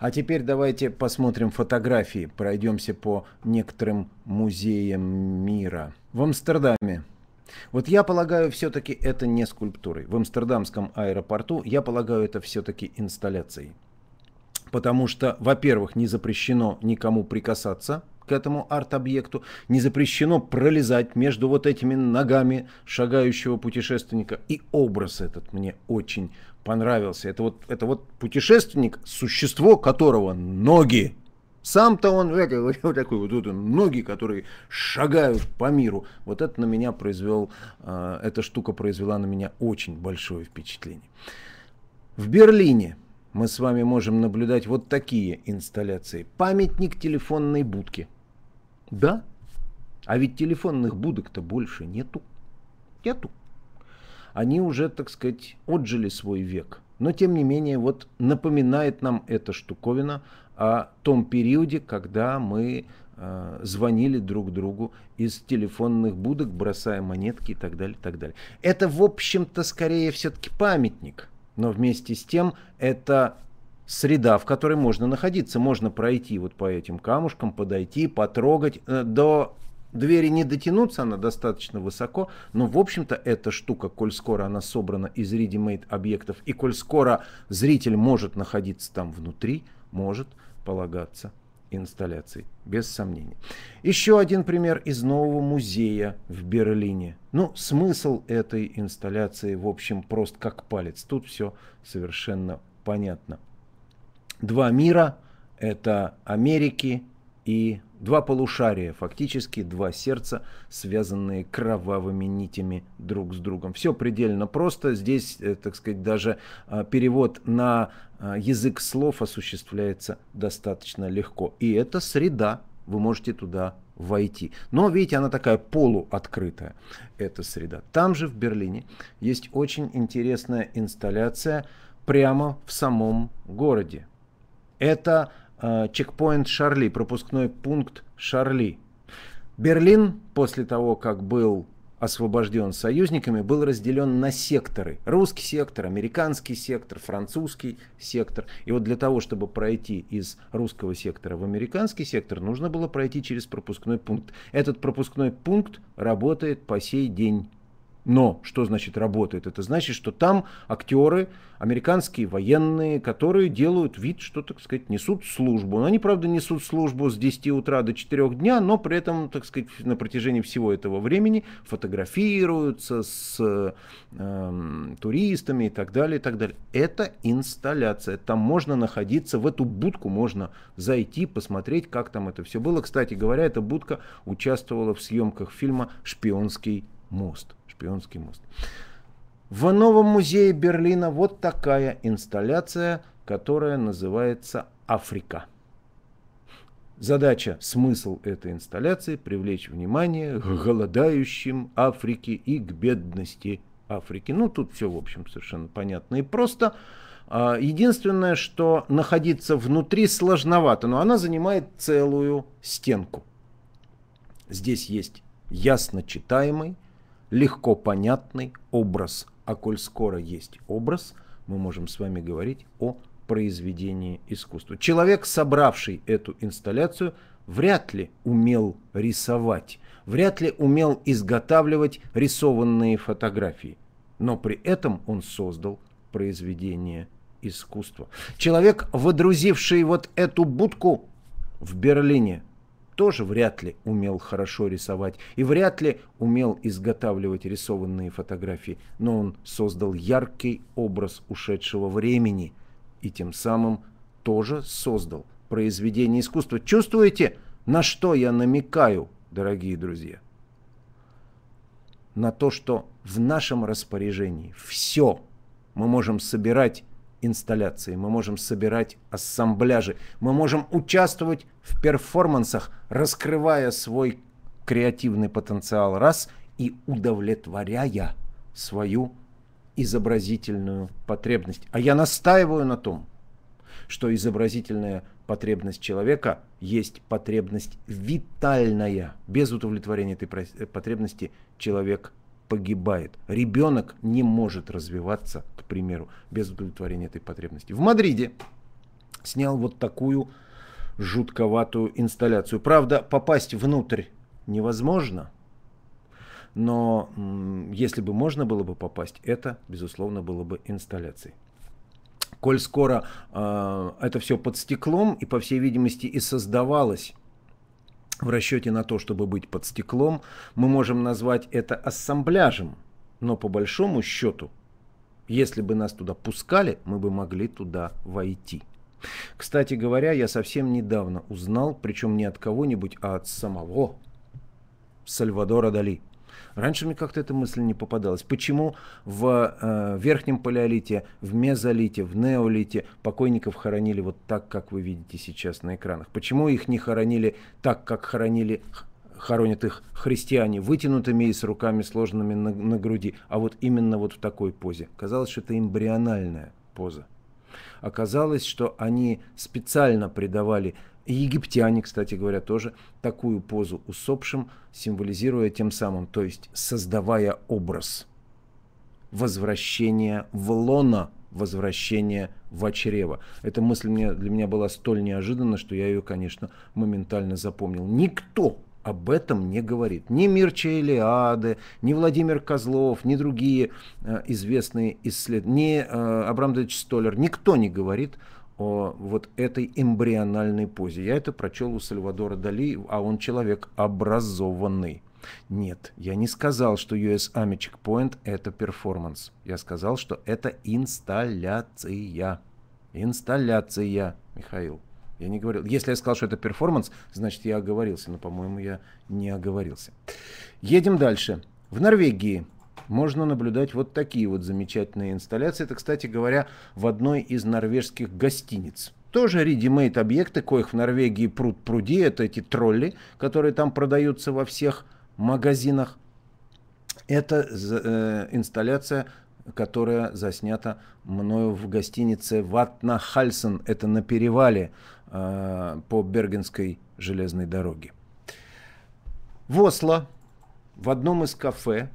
А теперь давайте посмотрим фотографии, пройдемся по некоторым музеям мира. В Амстердаме вот я полагаю, все-таки это не скульптуры. В амстердамском аэропорту, я полагаю, это все-таки инсталляции, Потому что, во-первых, не запрещено никому прикасаться – к этому арт-объекту, не запрещено пролезать между вот этими ногами шагающего путешественника. И образ этот мне очень понравился. Это вот, это вот путешественник, существо которого ноги. Сам-то он вот такой вот, вот ноги, которые шагают по миру. Вот это на меня произвел, э, эта штука произвела на меня очень большое впечатление. В Берлине мы с вами можем наблюдать вот такие инсталляции. Памятник телефонной будки – да. А ведь телефонных будок-то больше нету. Нету. Они уже, так сказать, отжили свой век. Но, тем не менее, вот напоминает нам эта штуковина о том периоде, когда мы э, звонили друг другу из телефонных будок, бросая монетки и так далее, и так далее. Это, в общем-то, скорее все-таки памятник, но вместе с тем это среда, в которой можно находиться. Можно пройти вот по этим камушкам, подойти, потрогать. Э, до двери не дотянуться, она достаточно высоко, но, в общем-то, эта штука, коль скоро она собрана из ready-made объектов, и коль скоро зритель может находиться там внутри, может полагаться инсталляций, без сомнений. Еще один пример из нового музея в Берлине. Ну, смысл этой инсталляции, в общем, прост как палец. Тут все совершенно понятно два мира, это Америки и два полушария, фактически два сердца, связанные кровавыми нитями друг с другом. Все предельно просто. Здесь, э, так сказать, даже а, перевод на а, язык слов осуществляется достаточно легко. И это среда. Вы можете туда войти. Но, видите, она такая полуоткрытая, эта среда. Там же, в Берлине, есть очень интересная инсталляция прямо в самом городе. Это э, чекпоинт Шарли, пропускной пункт Шарли. Берлин, после того, как был освобожден союзниками, был разделен на секторы. Русский сектор, американский сектор, французский сектор. И вот для того, чтобы пройти из русского сектора в американский сектор, нужно было пройти через пропускной пункт. Этот пропускной пункт работает по сей день. Но что значит работает? Это значит, что там актеры, американские военные, которые делают вид, что, так сказать, несут службу. Но они, правда, несут службу с 10 утра до 4 дня, но при этом, так сказать, на протяжении всего этого времени фотографируются с э, туристами и так далее, и так далее. Это инсталляция. Там можно находиться, в эту будку можно зайти, посмотреть, как там это все было. Кстати говоря, эта будка участвовала в съемках фильма «Шпионский мост». Шпионский мост. В новом музее Берлина вот такая инсталляция, которая называется «Африка». Задача, смысл этой инсталляции – привлечь внимание к голодающим Африке и к бедности Африки. Ну, тут все, в общем, совершенно понятно и просто. А, единственное, что находиться внутри сложновато, но она занимает целую стенку. Здесь есть ясно читаемый, легко понятный образ. А коль скоро есть образ, мы можем с вами говорить о произведении искусства. Человек, собравший эту инсталляцию, вряд ли умел рисовать, вряд ли умел изготавливать рисованные фотографии, но при этом он создал произведение искусства. Человек, водрузивший вот эту будку в Берлине – тоже вряд ли умел хорошо рисовать и вряд ли умел изготавливать рисованные фотографии, но он создал яркий образ ушедшего времени и тем самым тоже создал произведение искусства. Чувствуете, на что я намекаю, дорогие друзья? На то, что в нашем распоряжении все мы можем собирать инсталляции, мы можем собирать ассамбляжи, мы можем участвовать в перформансах, раскрывая свой креативный потенциал раз и удовлетворяя свою изобразительную потребность. А я настаиваю на том, что изобразительная потребность человека есть потребность витальная. Без удовлетворения этой э, потребности человек погибает. Ребенок не может развиваться, к примеру, без удовлетворения этой потребности. В Мадриде снял вот такую жутковатую инсталляцию. Правда, попасть внутрь невозможно, но если бы можно было бы попасть, это, безусловно, было бы инсталляцией. Коль скоро э, это все под стеклом и, по всей видимости, и создавалось в расчете на то, чтобы быть под стеклом, мы можем назвать это ассамбляжем, но по большому счету, если бы нас туда пускали, мы бы могли туда войти. Кстати говоря, я совсем недавно узнал, причем не от кого-нибудь, а от самого Сальвадора Дали – Раньше мне как-то эта мысль не попадалась. Почему в э, верхнем палеолите, в мезолите, в неолите покойников хоронили вот так, как вы видите сейчас на экранах? Почему их не хоронили так, как хоронили хоронят их христиане, вытянутыми и с руками сложенными на, на груди, а вот именно вот в такой позе. Казалось, что это эмбриональная поза. Оказалось, что они специально придавали и египтяне, кстати говоря, тоже такую позу усопшим, символизируя тем самым, то есть создавая образ возвращения в лона, возвращения в чрево. Эта мысль мне, для меня была столь неожиданна, что я ее, конечно, моментально запомнил. Никто об этом не говорит. Ни Мирча Элиады, ни Владимир Козлов, ни другие э, известные исследователи, ни э, Абрамович Столер. Никто не говорит о вот этой эмбриональной позе. Я это прочел у Сальвадора Дали, а он человек образованный. Нет, я не сказал, что US Amichik Point – это перформанс. Я сказал, что это инсталляция. Инсталляция, Михаил. Я не говорил. Если я сказал, что это перформанс, значит, я оговорился. Но, по-моему, я не оговорился. Едем дальше. В Норвегии можно наблюдать вот такие вот замечательные инсталляции. Это, кстати говоря, в одной из норвежских гостиниц тоже редимейт объекты, коих в Норвегии пруд пруди, это эти тролли, которые там продаются во всех магазинах. Это э, инсталляция, которая заснята мною в гостинице ватнахальсен это на перевале э, по Бергенской железной дороге. В Осло в одном из кафе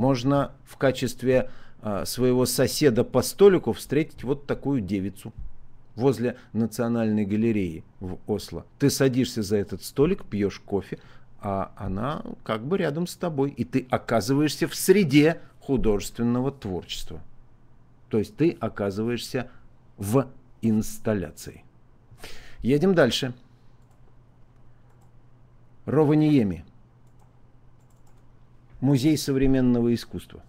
можно в качестве а, своего соседа по столику встретить вот такую девицу возле Национальной галереи в Осло. Ты садишься за этот столик, пьешь кофе, а она как бы рядом с тобой, и ты оказываешься в среде художественного творчества. То есть ты оказываешься в инсталляции. Едем дальше. Рованиеми. Музей современного искусства.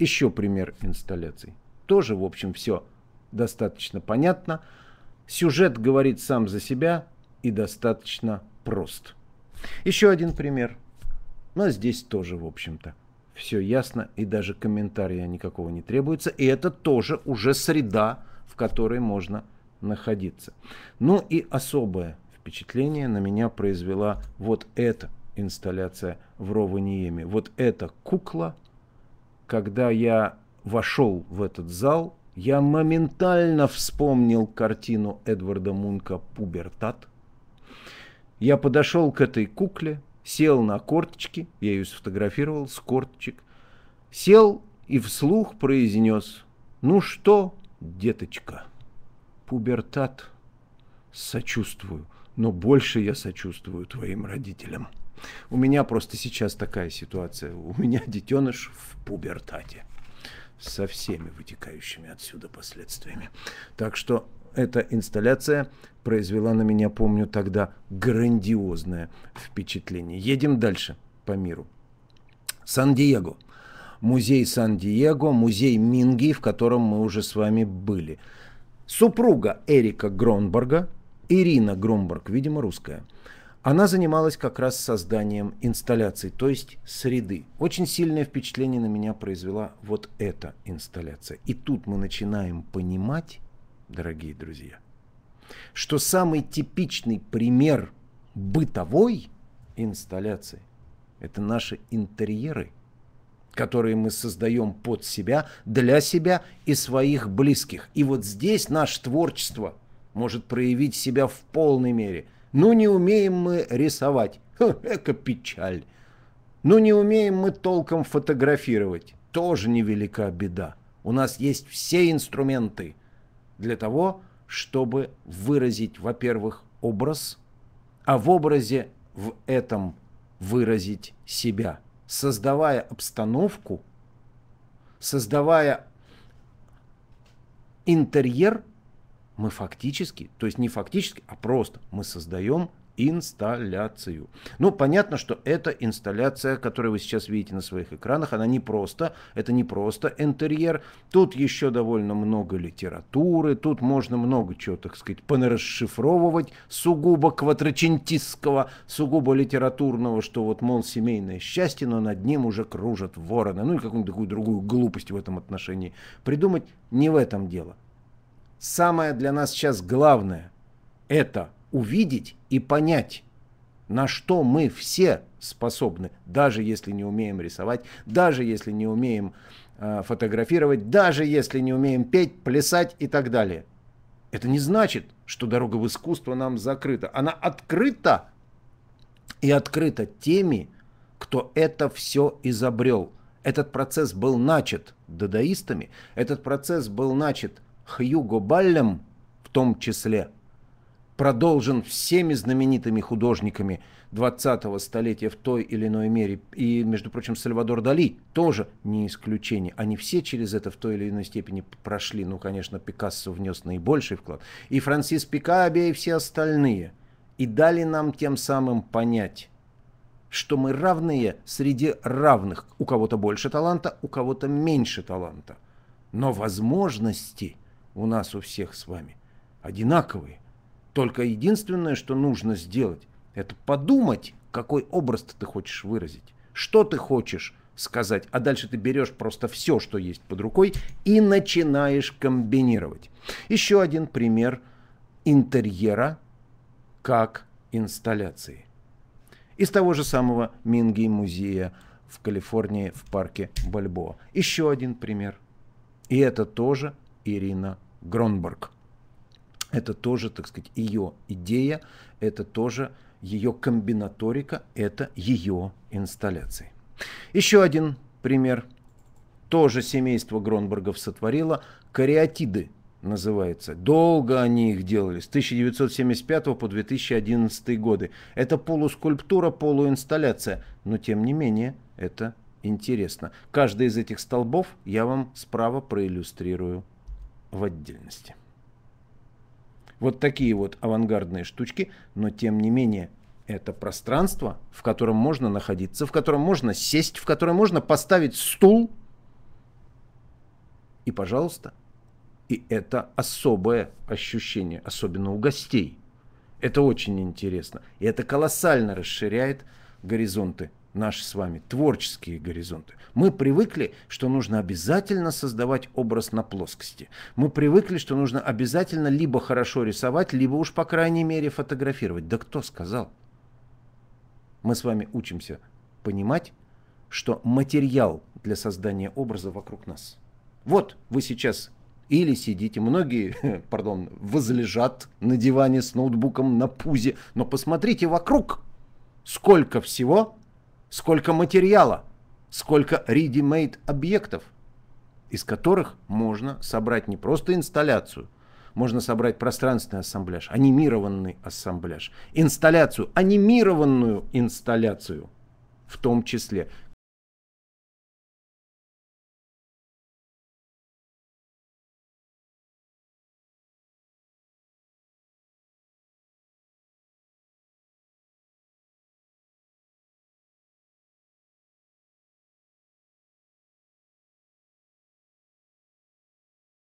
Еще пример инсталляций. Тоже, в общем, все достаточно понятно. Сюжет говорит сам за себя и достаточно прост. Еще один пример. Но ну, а здесь тоже, в общем-то, все ясно, и даже комментария никакого не требуется. И это тоже уже среда, в которой можно находиться. Ну и особое впечатление на меня произвела вот эта инсталляция в Рованиеме. Вот эта кукла, когда я вошел в этот зал, я моментально вспомнил картину Эдварда Мунка «Пубертат». Я подошел к этой кукле, сел на корточки, я ее сфотографировал с корточек, сел и вслух произнес «Ну что, деточка, пубертат, сочувствую, но больше я сочувствую твоим родителям». У меня просто сейчас такая ситуация. У меня детеныш в пубертате со всеми вытекающими отсюда последствиями. Так что эта инсталляция произвела на меня, помню, тогда грандиозное впечатление. Едем дальше по миру. Сан-Диего. Музей Сан-Диего, музей Минги, в котором мы уже с вами были. Супруга Эрика Гронберга, Ирина Громберг, видимо, русская – она занималась как раз созданием инсталляции, то есть среды. Очень сильное впечатление на меня произвела вот эта инсталляция. И тут мы начинаем понимать, дорогие друзья, что самый типичный пример бытовой инсталляции – это наши интерьеры, которые мы создаем под себя, для себя и своих близких. И вот здесь наше творчество может проявить себя в полной мере – ну не умеем мы рисовать. Ха, эко печаль. Ну не умеем мы толком фотографировать. Тоже невелика беда. У нас есть все инструменты для того, чтобы выразить, во-первых, образ, а в образе в этом выразить себя, создавая обстановку, создавая интерьер – мы фактически, то есть не фактически, а просто мы создаем инсталляцию. Ну, понятно, что эта инсталляция, которую вы сейчас видите на своих экранах, она не просто, это не просто интерьер. Тут еще довольно много литературы, тут можно много чего, так сказать, понарасшифровывать сугубо квадрочентистского, сугубо литературного, что вот, мол, семейное счастье, но над ним уже кружат вороны. Ну, и какую-нибудь другую глупость в этом отношении придумать. Не в этом дело. Самое для нас сейчас главное – это увидеть и понять, на что мы все способны, даже если не умеем рисовать, даже если не умеем э, фотографировать, даже если не умеем петь, плясать и так далее. Это не значит, что дорога в искусство нам закрыта. Она открыта и открыта теми, кто это все изобрел. Этот процесс был начат дадаистами, этот процесс был начат Хьюго Баллем в том числе, продолжен всеми знаменитыми художниками 20-го столетия в той или иной мере. И, между прочим, Сальвадор Дали тоже не исключение. Они все через это в той или иной степени прошли. Ну, конечно, Пикассо внес наибольший вклад. И Франсис Пикабе, и все остальные. И дали нам тем самым понять, что мы равные среди равных. У кого-то больше таланта, у кого-то меньше таланта. Но возможности – у нас у всех с вами одинаковые. Только единственное, что нужно сделать, это подумать, какой образ ты хочешь выразить, что ты хочешь сказать, а дальше ты берешь просто все, что есть под рукой, и начинаешь комбинировать. Еще один пример интерьера как инсталляции. Из того же самого Минги музея в Калифорнии в парке Бальбоа. Еще один пример. И это тоже Ирина Гронберг. Это тоже, так сказать, ее идея, это тоже ее комбинаторика, это ее инсталляции. Еще один пример. Тоже семейство Гронбергов сотворило кариатиды называется. Долго они их делали, с 1975 по 2011 годы. Это полускульптура, полуинсталляция, но тем не менее это интересно. Каждый из этих столбов я вам справа проиллюстрирую в отдельности. Вот такие вот авангардные штучки, но тем не менее это пространство, в котором можно находиться, в котором можно сесть, в котором можно поставить стул. И, пожалуйста, и это особое ощущение, особенно у гостей. Это очень интересно. И это колоссально расширяет горизонты наши с вами творческие горизонты. Мы привыкли, что нужно обязательно создавать образ на плоскости. Мы привыкли, что нужно обязательно либо хорошо рисовать, либо уж по крайней мере фотографировать. Да кто сказал? Мы с вами учимся понимать, что материал для создания образа вокруг нас. Вот вы сейчас или сидите, многие, пардон, возлежат на диване с ноутбуком на пузе, но посмотрите вокруг, сколько всего сколько материала, сколько ready-made объектов, из которых можно собрать не просто инсталляцию, можно собрать пространственный ассамбляж, анимированный ассамбляж, инсталляцию, анимированную инсталляцию в том числе.